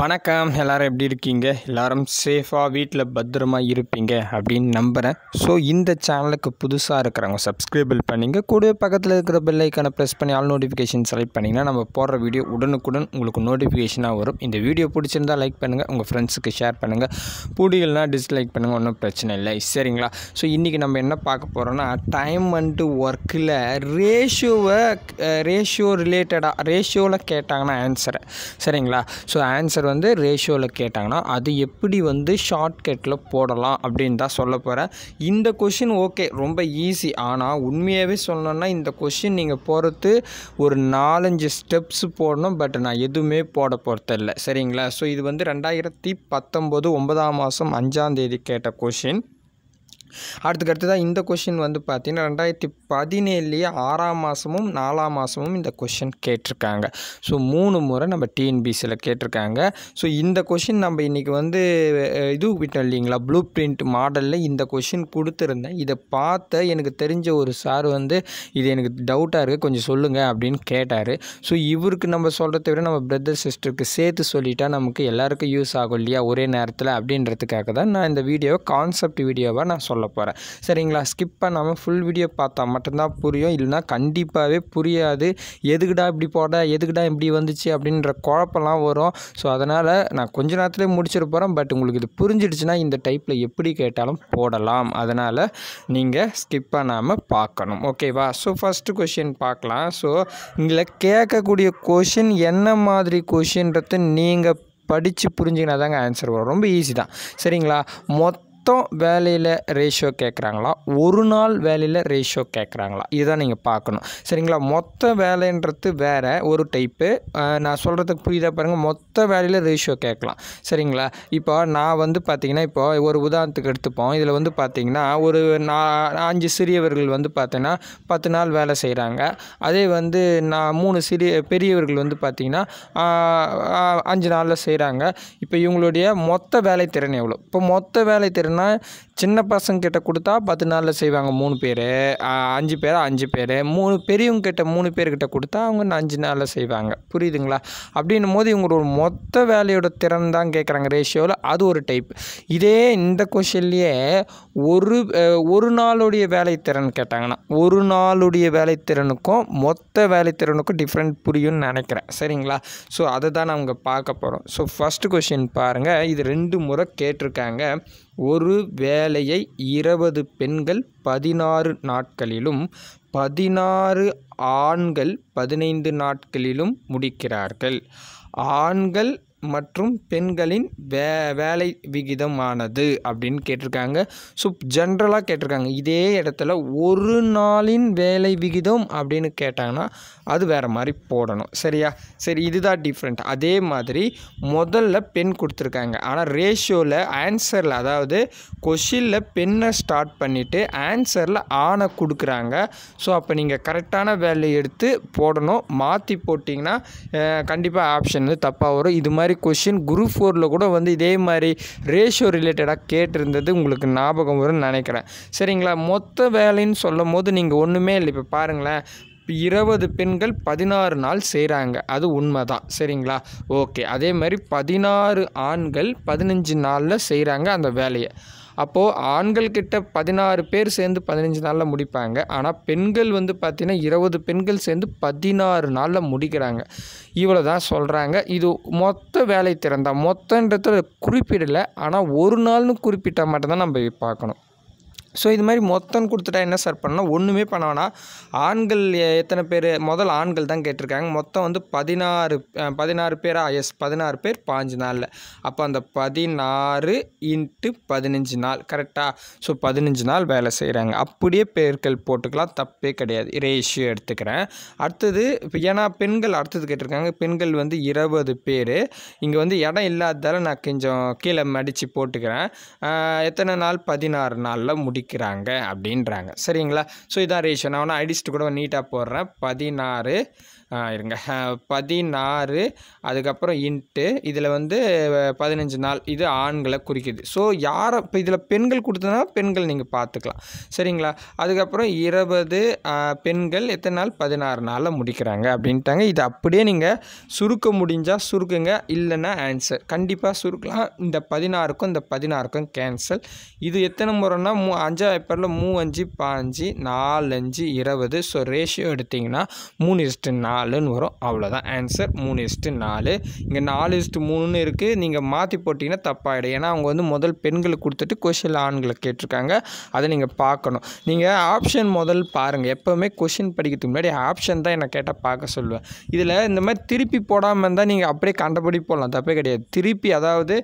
வணக்கம் எல்லோரும் எப்படி இருக்கீங்க எல்லோரும் சேஃபாக வீட்டில் பத்திரமா இருப்பீங்க அப்படின்னு நம்புகிறேன் ஸோ இந்த சேனலுக்கு புதுசாக இருக்கிறவங்க சப்ஸ்கிரைபிள் பண்ணிங்க கூடவே பக்கத்தில் இருக்கிற பெல்லைக்கான ப்ரெஸ் பண்ணி ஆல் நோட்டிஃபிகேஷன் செலக்ட் பண்ணிங்கன்னா நம்ம போடுற வீடியோ உடனுக்குடன் உங்களுக்கு நோட்டிஃபிகேஷனாக வரும் இந்த வீடியோ பிடிச்சிருந்தால் லைக் பண்ணுங்கள் உங்கள் ஃப்ரெண்ட்ஸுக்கு ஷேர் பண்ணுங்கள் பிடிக்கலனா டிஸ்லைக் பண்ணுங்கள் ஒன்றும் பிரச்சனை இல்லை சரிங்களா ஸோ இன்றைக்கி நம்ம என்ன பார்க்க போகிறோன்னா டைம் அண்டு ஒர்க்கில் ரேஷியோவை ரேஷியோ ரிலேட்டடாக ரேஷியோவில் கேட்டாங்கன்னா ஆன்சரை சரிங்களா ஸோ ஆன்சர் ஆன்சர் வந்து ரேஷியோவில் கேட்டாங்கன்னா அது எப்படி வந்து ஷார்ட்கட்டில் போடலாம் அப்படின்னு தான் சொல்ல போகிறேன் இந்த கொஷின் ஓகே ரொம்ப ஈஸி ஆனால் உண்மையாகவே சொல்லணும்னா இந்த கொஷின் நீங்கள் போகிறது ஒரு நாலஞ்சு ஸ்டெப்ஸ் போடணும் பட் நான் எதுவுமே போட போகிறதில்ல சரிங்களா ஸோ இது வந்து ரெண்டாயிரத்தி பத்தொம்போது ஒன்பதாம் மாதம் அஞ்சாம் தேதி கேட்ட கொஷின் அடுத்துக்கு அடுத்ததாக இந்த கொஷின் வந்து பார்த்தீங்கன்னா ரெண்டாயிரத்தி பதினேழுலேயே ஆறாம் மாதமும் நாலாம் மாதமும் இந்த கொஷின் கேட்டிருக்காங்க ஸோ மூணு முறை நம்ம டிஎன்பிசியில் கேட்டிருக்காங்க ஸோ இந்த கொஷின் நம்ம இன்றைக்கி வந்து இது விட்டோம் இல்லைங்களா ப்ளூ பிரிண்ட் மாடலில் இந்த கொஷின் கொடுத்துருந்தேன் இதை பார்த்த எனக்கு தெரிஞ்ச ஒரு சார் வந்து இது எனக்கு டவுட்டாக இருக்குது கொஞ்சம் சொல்லுங்கள் அப்படின்னு கேட்டார் ஸோ இவருக்கு நம்ம சொல்கிறத விட நம்ம பிரதர் சிஸ்டருக்கு சேர்த்து சொல்லிட்டால் நமக்கு எல்லாருக்கும் யூஸ் ஆகும் இல்லையா ஒரே நேரத்தில் அப்படின்றதுக்காக தான் நான் இந்த வீடியோவை கான்செப்ட் வீடியோவாக நான் சொல்ல சொல்ல போகிறேன் சரிங்களா ஸ்கிப் பண்ணாமல் ஃபுல் வீடியோ பார்த்தா மட்டும்தான் புரியும் இல்லைன்னா கண்டிப்பாகவே புரியாது எதுக்குடா இப்படி போட எதுக்குடா இப்படி வந்துச்சு அப்படின்ற குழப்பம்லாம் வரும் ஸோ அதனால் நான் கொஞ்ச நேரத்துலேயே முடிச்சிட போகிறேன் பட் உங்களுக்கு இது புரிஞ்சிடுச்சுன்னா இந்த டைப்பில் எப்படி கேட்டாலும் போடலாம் அதனால் நீங்கள் ஸ்கிப் பண்ணாமல் பார்க்கணும் ஓகேவா ஸோ ஃபஸ்ட்டு கொஷின் பார்க்கலாம் ஸோ இதில் கேட்கக்கூடிய கொஷின் என்ன மாதிரி கொஷின்றது நீங்கள் படித்து புரிஞ்சுக்கினா தாங்க ஆன்சர் வரும் ரொம்ப ஈஸி தான் சரிங்களா மொத்த மொத்தம் வேலையில் ரேஷியோ கேட்குறாங்களா ஒரு நாள் வேலையில் ரேஷியோ கேட்குறாங்களா இதுதான் நீங்கள் பார்க்கணும் சரிங்களா மொத்த வேலைன்றது வேறு ஒரு டைப்பு நான் சொல்கிறதுக்கு புரியுதா பாருங்கள் மொத்த வேலையில் ரேஷியோ கேட்கலாம் சரிங்களா இப்போ நான் வந்து பார்த்திங்கன்னா இப்போ ஒரு உதாரணத்துக்கு எடுத்துப்போம் இதில் வந்து பார்த்திங்கன்னா ஒரு நான் அஞ்சு சிறியவர்கள் வந்து பார்த்திங்கன்னா பத்து நாள் வேலை செய்கிறாங்க அதே வந்து நான் மூணு சிறிய பெரியவர்கள் வந்து பார்த்திங்கன்னா அஞ்சு நாளில் செய்கிறாங்க இப்போ இவங்களுடைய மொத்த வேலை திறன் எவ்வளோ இப்போ மொத்த வேலை திறன் பார்த்தீங்கன்னா சின்ன பசங்க கிட்ட கொடுத்தா பத்து நாளில் செய்வாங்க மூணு பேர் அஞ்சு பேர் அஞ்சு பேர் மூணு பெரியவங்கக்கிட்ட மூணு பேர்கிட்ட கொடுத்தா அவங்க அஞ்சு நாளில் செய்வாங்க புரியுதுங்களா அப்படின்னும் போது இவங்களோட மொத்த வேலையோட திறன் தான் கேட்குறாங்க ரேஷியோவில் அது ஒரு டைப் இதே இந்த கொஷன்லேயே ஒரு ஒரு நாளுடைய வேலைத்திறன் கேட்டாங்கன்னா ஒரு நாளுடைய வேலைத்திறனுக்கும் மொத்த வேலைத்திறனுக்கும் டிஃப்ரெண்ட் புரியும்னு நினைக்கிறேன் சரிங்களா ஸோ அதை தான் நாங்கள் பார்க்க போகிறோம் ஸோ ஃபஸ்ட்டு கொஷின் பாருங்கள் இது ரெண்டு முறை கேட்டிருக்காங்க ஒரு வேலையை இருபது பெண்கள் பதினாறு நாட்களிலும் பதினாறு ஆண்கள் பதினைந்து நாட்களிலும் முடிக்கிறார்கள் ஆண்கள் மற்றும் பெண்களின் வே வேலை விகிதமானது அப்படின்னு கேட்டிருக்காங்க ஸோ ஜென்ரலாக கேட்டிருக்காங்க இதே இடத்துல ஒரு நாளின் வேலை விகிதம் அப்படின்னு கேட்டாங்கன்னா அது வேறு மாதிரி போடணும் சரியா சரி இதுதான் டிஃப்ரெண்ட் அதே மாதிரி முதல்ல பெண் கொடுத்துருக்காங்க ஆனால் ரேஷியோவில் ஆன்சரில் அதாவது கொஷினில் பெண்ணை ஸ்டார்ட் பண்ணிவிட்டு ஆன்சரில் ஆணை கொடுக்குறாங்க ஸோ அப்போ நீங்கள் கரெக்டான வேலையை எடுத்து போடணும் மாற்றி போட்டிங்கன்னா கண்டிப்பாக ஆப்ஷன் வந்து தப்பாக வரும் இது மாதிரி கொஷின் குரூப் ஃபோரில் கூட வந்து இதே மாதிரி ரேஷியோ ரிலேட்டடாக கேட்டிருந்தது உங்களுக்கு ஞாபகம் வரும்னு நினைக்கிறேன் சரிங்களா மொத்த வேலைன்னு சொல்லும் போது நீங்கள் ஒன்றுமே இல்லை இப்போ பாருங்களேன் இருபது பெண்கள் பதினாறு நாள் செய்கிறாங்க அது உண்மை தான் சரிங்களா ஓகே அதே மாதிரி பதினாறு ஆண்கள் பதினஞ்சு நாளில் செய்கிறாங்க அந்த வேலையை அப்போது ஆண்கள் கிட்ட பதினாறு பேர் சேர்ந்து பதினஞ்சு நாளில் முடிப்பாங்க ஆனால் பெண்கள் வந்து பார்த்திங்கன்னா இருபது பெண்கள் சேர்ந்து பதினாறு நாளில் முடிக்கிறாங்க இவ்வளோ தான் சொல்கிறாங்க இது மொத்த வேலை திறந்தால் தான் மொத்தன்றத குறிப்பிடலை ஆனால் ஒரு நாள்னு குறிப்பிட்டால் மட்டும்தான் நம்ம பார்க்கணும் ஸோ இது மாதிரி மொத்தம் கொடுத்துட்டா என்ன சார் பண்ணால் ஒன்றுமே பண்ண வேணாம் ஆண்கள் எத்தனை பேர் முதல் ஆண்கள் தான் கேட்டிருக்காங்க மொத்தம் வந்து பதினாறு பதினாறு பேரா எஸ் பதினாறு பேர் பாஞ்சு நாளில் அப்போ அந்த பதினாறு இன்ட்டு பதினஞ்சு நாள் கரெக்டாக ஸோ பதினஞ்சு நாள் வேலை செய்கிறாங்க அப்படியே பேர்கள் போட்டுக்கலாம் தப்பே கிடையாது ரேஷியோ எடுத்துக்கிறேன் அடுத்தது இப்போ ஏன்னா பெண்கள் அடுத்தது கேட்டிருக்காங்க பெண்கள் வந்து இருபது பேர் இங்கே வந்து இடம் இல்லாததால் நான் கொஞ்சம் கீழே மடித்து போட்டுக்கிறேன் எத்தனை நாள் பதினாறு நாளில் முடி குறிக்கிறாங்க அப்படின்றாங்க சரிங்களா ஸோ இதான் ரேஷியோ நான் ஒன்று ஐடிஸ்ட்டு கூட நீட்டாக போடுறேன் பதினாறு இருங்க பதினாறு அதுக்கப்புறம் இன்ட்டு இதில் வந்து பதினஞ்சு நாள் இது ஆண்களை குறிக்குது ஸோ யாரை இப்போ இதில் பெண்கள் கொடுத்ததுனா பெண்கள் நீங்கள் பார்த்துக்கலாம் சரிங்களா அதுக்கப்புறம் இருபது பெண்கள் எத்தனை நாள் பதினாறு நாளில் முடிக்கிறாங்க அப்படின்ட்டாங்க இது அப்படியே நீங்கள் சுருக்க முடிஞ்சால் சுருக்குங்க இல்லைன்னா ஆன்சர் கண்டிப்பாக சுருக்கலாம் இந்த பதினாறுக்கும் இந்த பதினாறுக்கும் கேன்சல் இது எத்தனை முறைன்னா மூ அஞ்சா பேப்பரில் மூ அஞ்சு பாஞ்சு நாலஞ்சு இருபது ஸோ ரேஷியோ எடுத்திங்கன்னா மூணு இஸ்ட்டு நாலு நாலுன்னு வரும் அவ்வளோதான் ஆன்சர் மூணு இஸ்ட்டு நாலு இங்கே நாலு இஸ்ட்டு மூணுன்னு இருக்குது நீங்கள் மாற்றி போட்டிங்கன்னா தப்பாகிடும் ஏன்னா அவங்க வந்து முதல் பெண்களுக்கு கொடுத்துட்டு கொஷின் ஆண்களை கேட்டிருக்காங்க அதை நீங்கள் பார்க்கணும் நீங்கள் ஆப்ஷன் முதல் பாருங்கள் எப்போவுமே கொஷின் படிக்கிறதுக்கு முன்னாடி ஆப்ஷன் தான் என்னை கேட்டால் பார்க்க சொல்லுவேன் இதில் இந்த மாதிரி திருப்பி போடாமல் இருந்தால் நீங்கள் அப்படியே கண்டபடி போடலாம் தப்பே கிடையாது திருப்பி அதாவது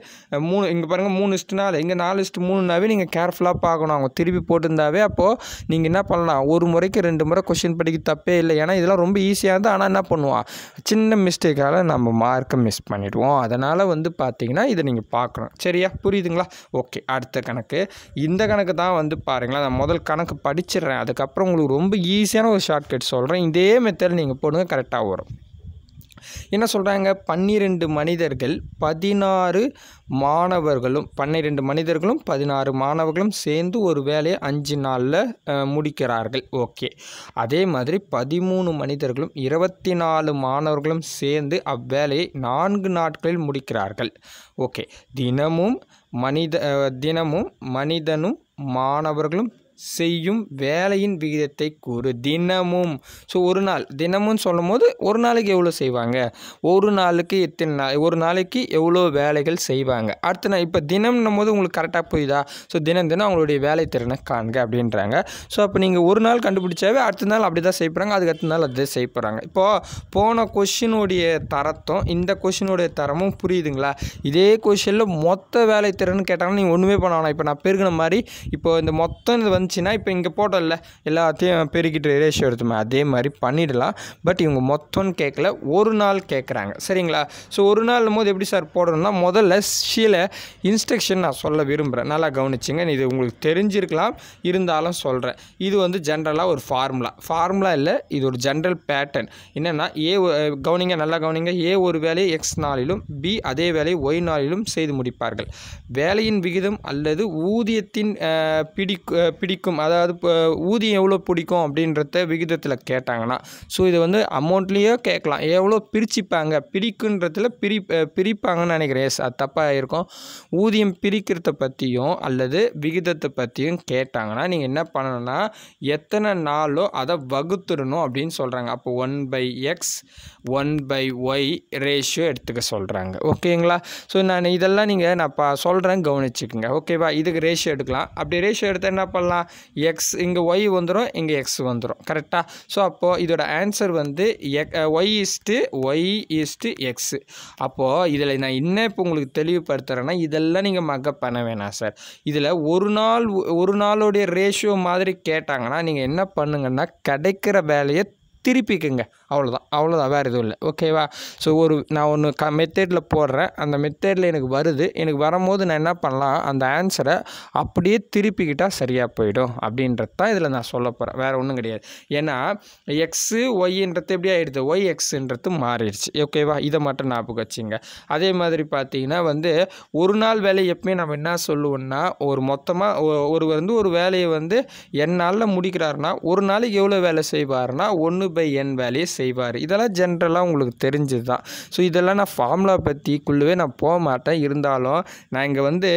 மூணு இங்கே பாருங்கள் மூணு இஸ்ட்டு நாலு இங்கே நாலு இஸ்ட்டு மூணுனாவே நீங்கள் கேர்ஃபுல்லாக பார்க்கணும் அவங்க திருப்பி போட்டிருந்தாவே அப்போது நீங்கள் என்ன பண்ணலாம் ஒரு முறைக்கு ரெண்டு முறை கொஷின் படிக்க தப்பே இல்லை ஏன்னா இதெல்லாம் ரொம்ப ஈஸியாக இருந்தால் ஆனால் என்ன பண்ணுவான் சின்ன மிஸ்டேக்கால் நம்ம மார்க்கை மிஸ் பண்ணிவிடுவோம் அதனால் வந்து பார்த்திங்கன்னா இதை நீங்கள் பார்க்கணும் சரியா புரியுதுங்களா ஓகே அடுத்த கணக்கு இந்த கணக்கு தான் வந்து பாருங்களேன் நான் முதல் கணக்கு படிச்சிடுறேன் அதுக்கப்புறம் உங்களுக்கு ரொம்ப ஈஸியான ஒரு ஷார்ட்கட் சொல்கிறேன் இதே மெத்தட் நீங்கள் போடுங்க கரெக்டாக வரும் என்ன சொல்கிறாங்க பன்னிரெண்டு மனிதர்கள் பதினாறு மாணவர்களும் பன்னிரெண்டு மனிதர்களும் பதினாறு மாணவர்களும் சேர்ந்து ஒரு வேலையை அஞ்சு நாளில் முடிக்கிறார்கள் ஓகே அதே மாதிரி பதிமூணு மனிதர்களும் இருபத்தி நாலு மாணவர்களும் சேர்ந்து அவ்வேலையை நான்கு நாட்களில் முடிக்கிறார்கள் ஓகே தினமும் மனித தினமும் மனிதனும் மாணவர்களும் செய்யும் வேலையின் விகிதத்தை கூறு தினமும் ஸோ ஒரு நாள் தினமும் சொல்லும் போது ஒரு நாளைக்கு எவ்வளோ செய்வாங்க ஒரு நாளுக்கு எத்தனை நாள் ஒரு நாளைக்கு எவ்வளோ வேலைகள் செய்வாங்க அடுத்த நாள் இப்போ தினம்னும் போது உங்களுக்கு கரெக்டாக புரியுதா ஸோ தினம் தினம் அவங்களுடைய வேலை திறனை காண்க அப்படின்றாங்க ஸோ அப்போ நீங்கள் ஒரு நாள் கண்டுபிடிச்சாவே அடுத்த நாள் அப்படி தான் செய்யப்படுறாங்க அதுக்கு அடுத்த நாள் அதே செய்யப்படுறாங்க இப்போது போன கொஷினுடைய தரத்தும் இந்த கொஷினுடைய தரமும் புரியுதுங்களா இதே கொஷினில் மொத்த வேலை திறன் கேட்டாங்கன்னா நீங்கள் ஒன்றுமே பண்ண வேணாம் இப்போ நான் பெருகின மாதிரி இப்போ இந்த மொத்தம் இது வந்து இருந்துச்சுன்னா இப்போ இங்கே போட்டோம்ல எல்லாத்தையும் பெருக்கிட்டு ரேஷியோ எடுத்துமே அதே மாதிரி பண்ணிடலாம் பட் இவங்க மொத்தம்னு கேட்கல ஒரு நாள் கேட்குறாங்க சரிங்களா ஸோ ஒரு நாள் போது எப்படி சார் போடணும்னா முதல்ல சில இன்ஸ்ட்ரக்ஷன் நான் சொல்ல விரும்புகிறேன் நல்லா கவனிச்சிங்க இது உங்களுக்கு தெரிஞ்சிருக்கலாம் இருந்தாலும் சொல்கிறேன் இது வந்து ஜென்ரலாக ஒரு ஃபார்முலா ஃபார்முலா இல்லை இது ஒரு ஜென்ரல் பேட்டர்ன் என்னென்னா ஏ கவனிங்க நல்லா கவனிங்க ஏ ஒரு வேலையை எக்ஸ் நாளிலும் பி அதே வேலையை ஒய் நாளிலும் செய்து முடிப்பார்கள் வேலையின் விகிதம் அல்லது ஊதியத்தின் பிடி பிடி பிடிக்கும் அதாவது இப்போ ஊதியம் எவ்வளோ பிடிக்கும் அப்படின்றத விகிதத்தில் கேட்டாங்கன்னா ஸோ இது வந்து அமௌண்ட்லேயோ கேட்கலாம் எவ்வளோ பிரிச்சுப்பாங்க பிரிக்குன்றதில் பிரி பிரிப்பாங்கன்னு நினைக்கிறேன் எஸ் அது தப்பாக இருக்கும் ஊதியம் பிரிக்கிறத பற்றியும் அல்லது விகிதத்தை பற்றியும் கேட்டாங்கன்னா நீங்கள் என்ன பண்ணணும்னா எத்தனை நாளோ அதை வகுத்துடணும் அப்படின்னு சொல்கிறாங்க அப்போ one by X one by Y ratio எடுத்துக்க சொல்கிறாங்க ஓகேங்களா ஸோ நான் இதெல்லாம் நீங்கள் நான் பா சொல்கிறேன் கவனிச்சுக்கோங்க ஓகேவா இதுக்கு ரேஷியோ எடுக்கலாம் அப்படி ரேஷியோ எடுத்து என்ன பண்ணலாம் எக்ஸ் இங்கே ஒய் வந்துடும் இங்கே எக்ஸ் வந்துடும் கரெக்டாக ஸோ அப்போது இதோட ஆன்சர் வந்து X Y is to Y is to X அப்போது இதில் நான் என்ன இப்போ உங்களுக்கு தெளிவுபடுத்துகிறேன்னா இதெல்லாம் நீங்கள் மக்கப் பண்ண வேணாம் சார் இதில் ஒரு நாள் ஒரு நாளுடைய ரேஷியோ மாதிரி கேட்டாங்கன்னா நீங்கள் என்ன பண்ணுங்கன்னா கிடைக்கிற வேலையை திருப்பிக்குங்க அவ்வளோதான் அவ்வளோதான் வேறு எதுவும் இல்லை ஓகேவா ஸோ ஒரு நான் ஒன்று க மெத்தேடில் போடுறேன் அந்த மெத்தேடில் எனக்கு வருது எனக்கு வரும்போது நான் என்ன பண்ணலாம் அந்த ஆன்சரை அப்படியே திருப்பிக்கிட்டால் சரியாக போயிடும் அப்படின்றது தான் இதில் நான் சொல்ல போகிறேன் வேறு ஒன்றும் கிடையாது ஏன்னா எக்ஸு ஒய்ன்றது எப்படி ஆகிடுது ஒய் எக்ஸுன்றது மாறிடுச்சு ஓகேவா இதை மட்டும் ஞாபகம் வச்சுங்க அதே மாதிரி பார்த்தீங்கன்னா வந்து ஒரு நாள் வேலை எப்பயுமே நம்ம என்ன சொல்லுவோம்னா ஒரு மொத்தமாக ஒரு வந்து ஒரு வேலையை வந்து என் நாளில் முடிக்கிறாருன்னா ஒரு நாளைக்கு எவ்வளோ வேலை செய்வார்னா ஒன்று பை என் வேலையை செய்வார் இதெல்லாம் ஜென்ரலாக உங்களுக்கு தெரிஞ்சது தான் ஸோ இதெல்லாம் நான் ஃபார்முலா பற்றிக்குள்ளவே நான் போக மாட்டேன் இருந்தாலும் நான் இங்கே வந்து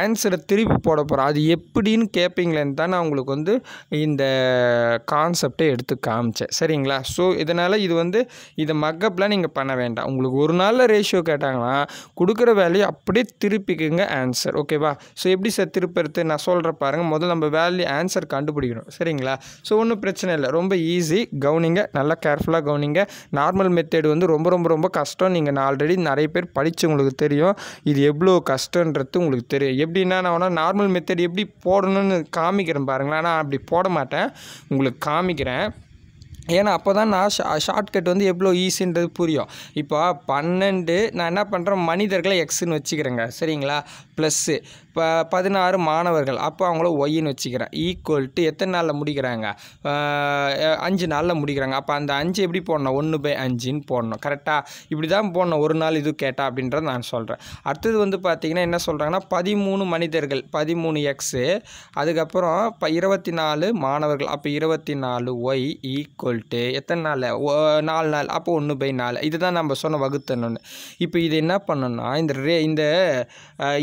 ஆன்சரை திருப்பி போட போகிறேன் அது எப்படின்னு கேட்பீங்களேன்னு தான் நான் உங்களுக்கு வந்து இந்த கான்செப்டை எடுத்து காமிச்சேன் சரிங்களா ஸோ இதனால் இது வந்து இதை மக்கப்லாம் நீங்கள் பண்ண வேண்டாம் உங்களுக்கு ஒரு நாளில் ரேஷியோ கேட்டாங்கன்னா கொடுக்குற வேலையை அப்படியே திருப்பிக்குங்க ஆன்சர் ஓகேவா ஸோ எப்படி சார் திருப்பறது நான் சொல்கிற பாருங்கள் முதல் நம்ம வேல்யூ ஆன்சர் கண்டுபிடிக்கணும் சரிங்களா ஸோ ஒன்றும் பிரச்சனை இல்லை ரொம்ப ஈஸி கவனிங்க நல்லா கேர்ஃபுல்லாக கேர்ஃபுல்லாக கவனிங்க நார்மல் மெத்தேடு வந்து ரொம்ப ரொம்ப ரொம்ப கஷ்டம் நீங்கள் ஆல்ரெடி நிறைய பேர் படித்து உங்களுக்கு தெரியும் இது எவ்வளோ கஷ்டன்றது உங்களுக்கு தெரியும் எப்படின்னா நான் வேணால் நார்மல் மெத்தட் எப்படி போடணும்னு காமிக்கிறேன் பாருங்களேன் நான் அப்படி போட மாட்டேன் உங்களுக்கு காமிக்கிறேன் ஏன்னா அப்போ தான் நான் ஷா ஷார்ட்கட் வந்து எவ்வளோ ஈஸின்றது புரியும் இப்போ பன்னெண்டு நான் என்ன பண்ணுறேன் மனிதர்களை எக்ஸ்ன்னு வச்சுக்கிறேங்க சரிங்களா ப்ளஸ்ஸு இப்போ பதினாறு மாணவர்கள் அப்போ அவங்கள ஒய்ன்னு வச்சுக்கிறேன் ஈக்குவல் டு எத்தனை நாளில் முடிக்கிறாங்க அஞ்சு நாளில் முடிக்கிறாங்க அப்போ அந்த அஞ்சு எப்படி போடணும் ஒன்று பை அஞ்சுன்னு போடணும் கரெக்டாக இப்படி தான் போடணும் ஒரு நாள் இது கேட்டால் அப்படின்றத நான் சொல்கிறேன் அடுத்தது வந்து பார்த்திங்கன்னா என்ன சொல்கிறாங்கன்னா பதிமூணு மனிதர்கள் பதிமூணு எக்ஸு அதுக்கப்புறம் இப்போ இருபத்தி நாலு மாணவர்கள் அப்போ இருபத்தி நாலு ஒய் ஈக்குவல் டு எத்தனை நாள் நாலு நாள் அப்போ ஒன்று பை நாலு இதுதான் நம்ம சொன்ன வகுத்தணுன்னு இப்போ இது என்ன பண்ணணும்னா இந்த ரே இந்த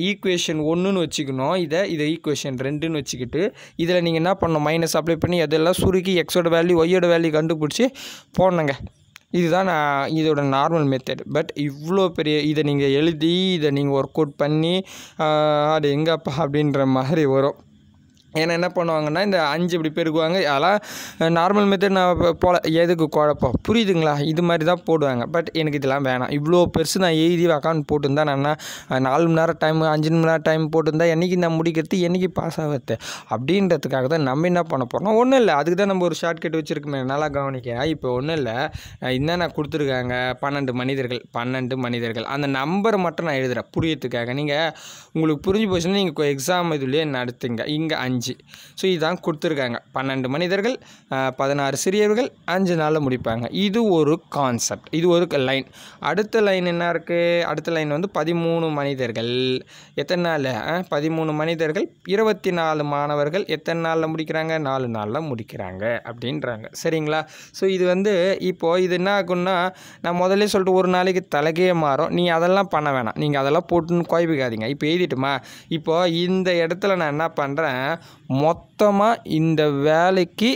ஈ ஈக்குவேஷன் ஒன்றுன்னு வச்சுக்கணும் இதை இதை ஈக்குவேஷன் ரெண்டுன்னு வச்சுக்கிட்டு இதில் நீங்கள் என்ன பண்ணணும் மைனஸ் அப்ளை பண்ணி அதெல்லாம் சுருக்கி எக்ஸோட வேல்யூ ஒய்யோட வேல்யூ கண்டுபிடிச்சி போடணுங்க இதுதான் நான் இதோட நார்மல் மெத்தட் பட் இவ்வளோ பெரிய இதை நீங்கள் எழுதி இதை நீங்கள் ஒர்க் அவுட் பண்ணி அது எங்கப்பா அப்படின்ற மாதிரி வரும் ஏன்னா என்ன பண்ணுவாங்கன்னா இந்த அஞ்சு இப்படி பெருக்குவாங்க அதெல்லாம் நார்மல் மெத்தட் நான் போல எதுக்கு குழப்பம் புரியுதுங்களா இது மாதிரி தான் போடுவாங்க பட் எனக்கு இதெல்லாம் வேணாம் இவ்வளோ பெருசு நான் எழுதி அக்கௌண்ட் போட்டுருந்தா நான் நாலு மணி நேரம் டைம் அஞ்சு மணி நேரம் டைம் போட்டிருந்தா என்றைக்கு நான் முடிக்கிறது என்றைக்கு பாஸ் ஆகிறது அப்படின்றதுக்காக தான் நம்ம என்ன பண்ண போகிறோம் ஒன்றும் இல்லை அதுக்கு தான் நம்ம ஒரு ஷார்ட் கட் வச்சுருக்கோமே நல்லா கவனிக்க இப்போ ஒன்றும் இல்லை நான் கொடுத்துருக்காங்க பன்னெண்டு மனிதர்கள் பன்னெண்டு மனிதர்கள் அந்த நம்பரை மட்டும் நான் எழுதுகிறேன் புரியத்துக்காக நீங்கள் உங்களுக்கு புரிஞ்சு போச்சுன்னா நீங்கள் எக்ஸாம் இதுலேயே நடத்துங்க இங்கே அஞ்சு அஞ்சு ஸோ இதுதான் கொடுத்துருக்காங்க பன்னெண்டு மனிதர்கள் பதினாறு சிறியவர்கள் அஞ்சு நாளில் முடிப்பாங்க இது ஒரு கான்செப்ட் இது ஒரு லைன் அடுத்த லைன் என்ன இருக்குது அடுத்த லைன் வந்து பதிமூணு மனிதர்கள் எத்தனை நாள் பதிமூணு மனிதர்கள் இருபத்தி நாலு மாணவர்கள் எத்தனை நாளில் முடிக்கிறாங்க நாலு நாளில் முடிக்கிறாங்க அப்படின்றாங்க சரிங்களா ஸோ இது வந்து இப்போது இது என்ன ஆகும்னா நான் முதலே சொல்லிட்டு ஒரு நாளைக்கு தலகையே மாறும் நீ அதெல்லாம் பண்ண வேணாம் நீங்கள் அதெல்லாம் போட்டுன்னு கோய்பிக்காதீங்க இப்போ எழுதிட்டுமா இப்போது இந்த இடத்துல நான் என்ன பண்ணுறேன் मौत மொத்தமாக இந்த வேலைக்கு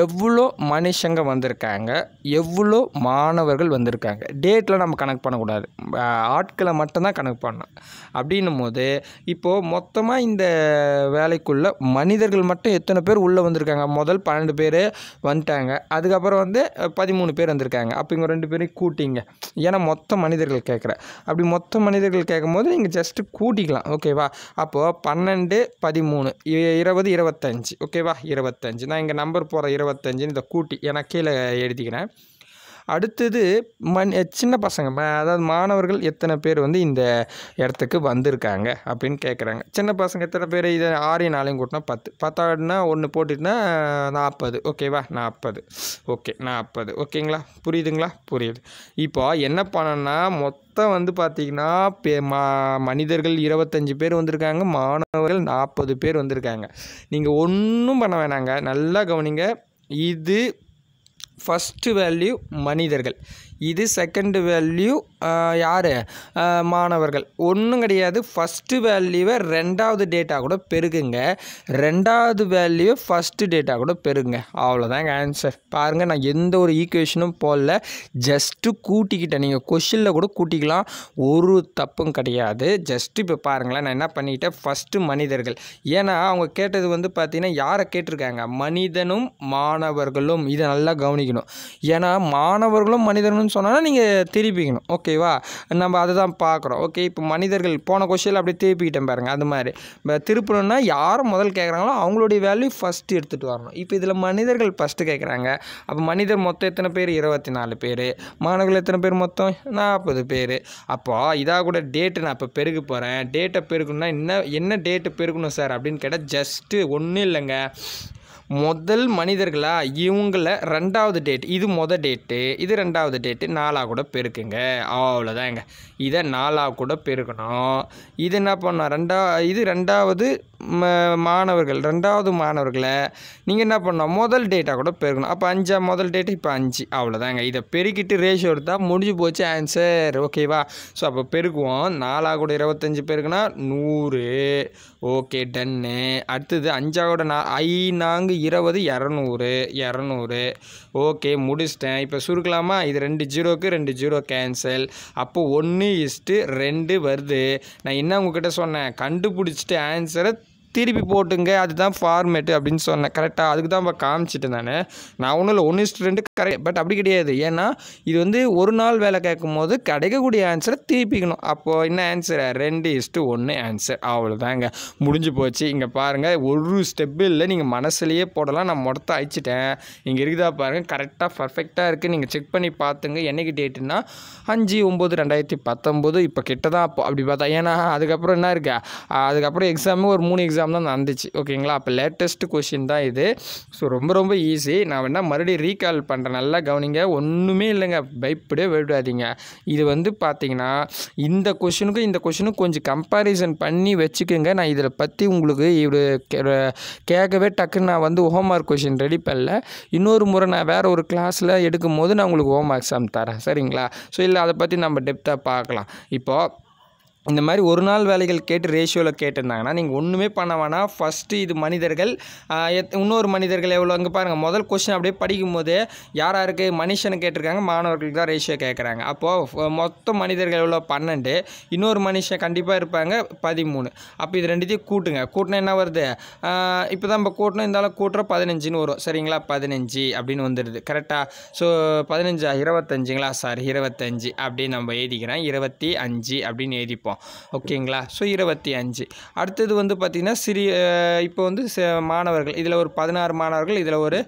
எவ்வளோ மனுஷங்க வந்திருக்காங்க எவ்வளோ மாணவர்கள் வந்திருக்காங்க டேட்டில் நம்ம கணக்கு பண்ணக்கூடாது ஆட்களை மட்டும்தான் கணக்கு பண்ணணும் அப்படின்னும் போது இப்போது மொத்தமாக இந்த வேலைக்குள்ளே மனிதர்கள் மட்டும் எத்தனை பேர் உள்ளே வந்திருக்காங்க முதல் பன்னெண்டு பேர் வந்துட்டாங்க அதுக்கப்புறம் வந்து பதிமூணு பேர் வந்திருக்காங்க அப்போ இங்கே ரெண்டு பேரையும் கூட்டிங்க ஏன்னா மொத்த மனிதர்கள் கேட்குற அப்படி மொத்த மனிதர்கள் கேட்கும் போது நீங்கள் ஜஸ்ட்டு கூட்டிக்கலாம் ஓகேவா அப்போது பன்னெண்டு பதிமூணு இருபது இருபத்தி இருபத்தஞ்சி ஓகேவா இருபத்தஞ்சி நான் இங்கே நம்பர் போகிற இருபத்தஞ்சின்னு இதை கூட்டி ஏன்னா கீழே எழுதிக்கிறேன் அடுத்தது மண் சின்ன பசங்க அதாவது மாணவர்கள் எத்தனை பேர் வந்து இந்த இடத்துக்கு வந்திருக்காங்க அப்படின்னு கேட்குறாங்க சின்ன பசங்க எத்தனை பேர் இதை ஆறையும் நாளையும் கூட்டினா பத்து பத்தாடுனா ஒன்று போட்டுட்டுனா நாற்பது ஓகேவா நாற்பது ஓகே நாற்பது ஓகேங்களா புரியுதுங்களா புரியுது இப்போ என்ன பண்ணணும்னா மொத்தம் வந்து பார்த்திங்கன்னா மா மனிதர்கள் இருபத்தஞ்சி பேர் வந்திருக்காங்க மாணவர்கள் நாற்பது பேர் வந்திருக்காங்க நீங்கள் ஒன்றும் பண்ண வேணாங்க நல்லா கவனிங்க இது ஃபஸ்ட்டு வேல்யூ மனிதர்கள் இது செகண்ட் வேல்யூ யார் மாணவர்கள் ஒன்றும் கிடையாது ஃபஸ்ட்டு வேல்யூவை ரெண்டாவது டேட்டாக கூட பெருகுங்க ரெண்டாவது வேல்யூவை ஃபஸ்ட்டு டேட்டாக கூட பெருங்க அவ்வளோதாங்க ஆன்சர் பாருங்கள் நான் எந்த ஒரு ஈக்குவேஷனும் போடல ஜஸ்ட்டு கூட்டிக்கிட்டேன் நீங்கள் கொஷினில் கூட கூட்டிக்கலாம் ஒரு தப்பும் கிடையாது ஜஸ்ட்டு இப்போ பாருங்களேன் நான் என்ன பண்ணிக்கிட்டேன் ஃபஸ்ட்டு மனிதர்கள் ஏன்னா அவங்க கேட்டது வந்து பார்த்திங்கன்னா யாரை கேட்டிருக்காங்க மனிதனும் மாணவர்களும் இதை நல்லா கவனிக்கணும் ஏன்னா மாணவர்களும் மனிதனும் ஆகும்னு சொன்னோன்னா நீங்கள் திருப்பிக்கணும் ஓகேவா நம்ம அதை தான் பார்க்குறோம் ஓகே இப்போ மனிதர்கள் போன கொஷனில் அப்படியே திருப்பிக்கிட்டேன் பாருங்கள் அது மாதிரி இப்போ திருப்பணும்னா யார் முதல் கேட்குறாங்களோ அவங்களுடைய வேல்யூ ஃபஸ்ட்டு எடுத்துகிட்டு வரணும் இப்போ இதில் மனிதர்கள் ஃபஸ்ட்டு கேட்குறாங்க அப்போ மனிதர் மொத்தம் எத்தனை பேர் இருபத்தி நாலு பேர் மாணவர்கள் எத்தனை பேர் மொத்தம் நாற்பது பேர் அப்போது இதாக கூட டேட்டு நான் இப்போ பெருக போகிறேன் டேட்டை பெருக்கணும்னா என்ன என்ன டேட்டு பெருக்கணும் சார் அப்படின்னு கேட்டால் ஜஸ்ட்டு ஒன்றும் இல்லைங்க முதல் மனிதர்களா இவங்கள ரெண்டாவது டேட் இது மொதல் டேட்டு இது ரெண்டாவது டேட்டு நாலாக கூட பெருக்குங்க அவ்வளோதாங்க இதை நாலாக கூட பெருக்கணும் இது என்ன பண்ணோம் ரெண்டா இது ரெண்டாவது மாணவர்கள் ரெண்டாவது மாணவர்களை நீங்கள் என்ன பண்ணோம் முதல் டேட்டாக கூட பெருக்கணும் அப்போ அஞ்சா முதல் டேட்டு இப்போ அஞ்சு அவ்வளோதாங்க இதை பெருக்கிட்டு ரேஷியோ எடுத்தால் முடிஞ்சு போச்சு ஆன்சர் ஓகேவா ஸோ அப்போ பெருக்குவோம் நாலாக கூட இருபத்தஞ்சி பேருக்குன்னா நூறு ஓகே டன்னு அடுத்தது கூட நா ஐ நான்கு இருபது இரநூறு இரநூறு ஓகே முடிச்சிட்டேன் இப்போ சுருக்கலாமா இது ரெண்டு ஜீரோக்கு ரெண்டு ஜீரோ கேன்சல் அப்போது ஒன்று இஸ்ட்டு ரெண்டு வருது நான் என்ன உங்ககிட்ட சொன்னேன் கண்டுபிடிச்சிட்டு ஆன்சரை திருப்பி போட்டுங்க அதுதான் ஃபார்மேட்டு அப்படின்னு சொன்னேன் கரெக்டாக அதுக்கு தான் இப்போ காமிச்சிட்டு நான் நான் ஒன்றும் இல்லை ஒன்று இஸ்ட் கரெக்ட் பட் அப்படி கிடையாது ஏன்னா இது வந்து ஒரு நாள் வேலை கேட்கும் போது கிடைக்கக்கூடிய ஆன்சரை திருப்பிக்கணும் அப்போது என்ன ஆன்சர் ரெண்டு இஸ்ட்டு ஒன்று ஆன்சர் அவ்வளோதாங்க முடிஞ்சு போச்சு இங்கே பாருங்கள் ஒரு ஸ்டெப்பு இல்லை நீங்கள் மனசுலேயே போடலாம் நான் மொடத்த அழிச்சிட்டேன் இங்கே இருக்குதா பாருங்கள் கரெக்டாக பர்ஃபெக்டாக இருக்குது நீங்கள் செக் பண்ணி பார்த்துங்க என்றைக்கு டேட்டுனா அஞ்சு ஒம்பது ரெண்டாயிரத்தி பத்தொம்போது இப்போ கிட்ட தான் அப்போ அப்படி பார்த்தா ஏன்னா அதுக்கப்புறம் என்ன இருக்கா அதுக்கப்புறம் எக்ஸாமு ஒரு மூணு எக்ஸாம் எக்ஸாம் தான் நடந்துச்சு ஓகேங்களா அப்போ லேட்டஸ்ட் கொஷின் தான் இது ஸோ ரொம்ப ரொம்ப ஈஸி நான் வேணால் மறுபடியும் ரீகால் பண்ணுறேன் நல்லா கவனிங்க ஒன்றுமே இல்லைங்க பயப்படவே விடாதீங்க இது வந்து பார்த்தீங்கன்னா இந்த கொஷினுக்கும் இந்த கொஷினுக்கும் கொஞ்சம் கம்பாரிசன் பண்ணி வச்சுக்கோங்க நான் இதில் பற்றி உங்களுக்கு இப்படி கேட்கவே டக்குன்னு நான் வந்து ஹோம் ஒர்க் கொஷின் ரெடி பண்ணல இன்னொரு முறை நான் வேறு ஒரு கிளாஸில் எடுக்கும் போது நான் உங்களுக்கு ஹோம் எக்ஸாம் தரேன் சரிங்களா ஸோ இல்லை அதை பற்றி நம்ம டெப்த்தாக பார்க்கலாம் இப்போது இந்த மாதிரி ஒரு நாள் வேலைகள் கேட்டு ரேஷியோவில் கேட்டிருந்தாங்கன்னா நீங்கள் ஒன்றுமே பண்ண வேணாம் ஃபஸ்ட்டு இது மனிதர்கள் எத் இன்னொரு மனிதர்கள் எவ்வளோ அங்கே பாருங்கள் முதல் கொஷின் அப்படியே போது யார் யாருக்கு மனுஷன் கேட்டிருக்காங்க மாணவர்களுக்கு தான் ரேஷியோ கேட்குறாங்க அப்போது மொத்த மனிதர்கள் எவ்வளோ பன்னெண்டு இன்னொரு மனுஷன் கண்டிப்பாக இருப்பாங்க பதிமூணு அப்போ இது ரெண்டுத்தையும் கூட்டுங்க கூட்டினா என்ன வருது இப்போ தான் இப்போ கூட்டணும் இருந்தாலும் கூட்டுற பதினஞ்சுன்னு வரும் சரிங்களா பதினஞ்சு அப்படின்னு வந்துடுது கரெக்டாக ஸோ பதினஞ்சா இருபத்தஞ்சுங்களா சார் இருபத்தஞ்சு அப்படின்னு நம்ம எழுதிக்கிறேன் இருபத்தி அஞ்சு அப்படின்னு எழுதிப்போம் வரும் ஓகேங்களா ஸோ இருபத்தி அஞ்சு அடுத்தது வந்து பார்த்திங்கன்னா சிறிய இப்போ வந்து மாணவர்கள் இதில் ஒரு பதினாறு மாணவர்கள் இதில் ஒரு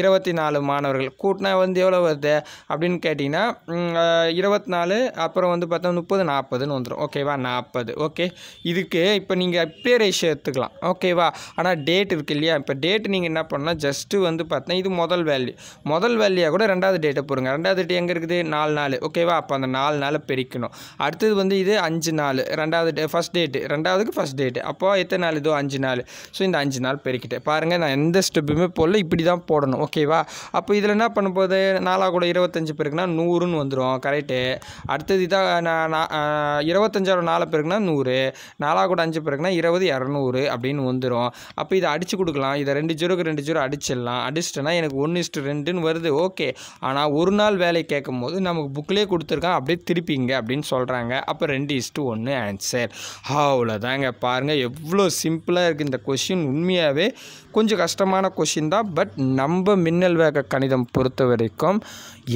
இருபத்தி நாலு மாணவர்கள் கூட்டினா வந்து எவ்வளோ வருது அப்படின்னு கேட்டிங்கன்னா இருபத்தி நாலு அப்புறம் வந்து பார்த்தா முப்பது நாற்பதுன்னு வந்துடும் ஓகேவா நாற்பது ஓகே இதுக்கு இப்போ நீங்கள் இப்பே ரேஷியோ எடுத்துக்கலாம் ஓகேவா ஆனால் டேட் இருக்குது இல்லையா இப்போ டேட் நீங்கள் என்ன பண்ணால் ஜஸ்ட்டு வந்து பார்த்தா இது முதல் வேல்யூ முதல் வேல்யூ கூட ரெண்டாவது டேட்டை போடுங்க ரெண்டாவது டேட் எங்கே இருக்குது நாலு நாள் ஓகேவா அப்போ அந்த நாலு நாள் பிரிக்கணும் அடுத்தது வந்து இது அஞ்சு நாலு ரெண்டாவது டே ஃபஸ்ட் டேட்டு ரெண்டாவதுக்கு ஃபஸ்ட் டேட்டு அப்போ எத்தனை நாள் இதோ அஞ்சு நாள் ஸோ இந்த அஞ்சு நாள் பெருக்கிட்டேன் பாருங்கள் நான் எந்த ஸ்டெப்புமே போடல இப்படி தான் போடணும் ஓகேவா அப்போ இதில் என்ன பண்ணும்போது நாலாக கூட இருபத்தஞ்சு பேருக்குன்னா நூறுன்னு வந்துடும் கரெக்டு அடுத்தது இதாக நான் இருபத்தஞ்சாயிரம் நாலு பேருக்குன்னா நூறு நாலாக கூட அஞ்சு பேருக்குன்னா இருபது இரநூறு அப்படின்னு வந்துடும் அப்போ இதை அடித்து கொடுக்கலாம் இதை ரெண்டு ஜீரோக்கு ரெண்டு ஜீரோ அடிச்சிடலாம் அடிச்சிட்டேன்னா எனக்கு ஒன்று இஸ்ட்டு ரெண்டுன்னு வருது ஓகே ஆனால் ஒரு நாள் வேலை கேட்கும் போது நமக்கு புக்கிலே கொடுத்துருக்கான் அப்படியே திருப்பிங்க அப்படின்னு சொல்கிறாங்க அப்போ ரெண்டு இஸ்ட்டு டு ஒன்று ஆன்சர் அவ்வளோதாங்க பாருங்கள் எவ்வளோ சிம்பிளாக இருக்குது இந்த கொஷின் உண்மையாகவே கொஞ்சம் கஷ்டமான கொஷின் தான் பட் நம்ம மின்னல் வேக கணிதம் பொறுத்த வரைக்கும்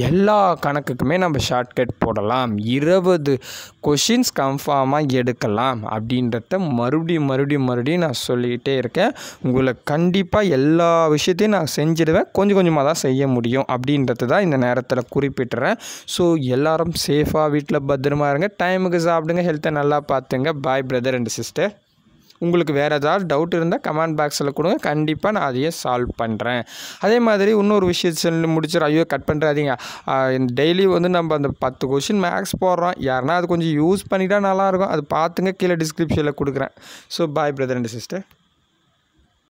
எல்லா கணக்குக்குமே நம்ம ஷார்ட்கட் போடலாம் இருபது கொஷின்ஸ் கன்ஃபார்மாக எடுக்கலாம் அப்படின்றத மறுபடியும் மறுபடியும் மறுபடியும் நான் சொல்லிக்கிட்டே இருக்கேன் உங்களை கண்டிப்பாக எல்லா விஷயத்தையும் நான் செஞ்சிடுவேன் கொஞ்சம் கொஞ்சமாக தான் செய்ய முடியும் அப்படின்றது தான் இந்த நேரத்தில் குறிப்பிட்டுறேன் ஸோ எல்லோரும் சேஃபாக வீட்டில் பத்திரமா இருங்க டைமுக்கு சாப்பிடுங்க ஹெல்த்தை நல்லா பார்த்துங்க பாய் பிரதர் அண்ட் சிஸ்டர் உங்களுக்கு வேறு ஏதாவது டவுட் இருந்தால் கமெண்ட் பாக்ஸில் கொடுங்க கண்டிப்பாக நான் அதையே சால்வ் பண்ணுறேன் அதே மாதிரி இன்னொரு விஷயம் சொல்லி முடிச்சிடும் ஐயோ கட் பண்ணுறாதீங்க டெய்லி வந்து நம்ம அந்த பத்து கொஷின் மேக்ஸ் போடுறோம் யாருன்னா அது கொஞ்சம் யூஸ் பண்ணிட்டால் நல்லாயிருக்கும் அது பார்த்துங்க கீழே டிஸ்கிரிப்ஷனில் கொடுக்குறேன் so bye brother and sister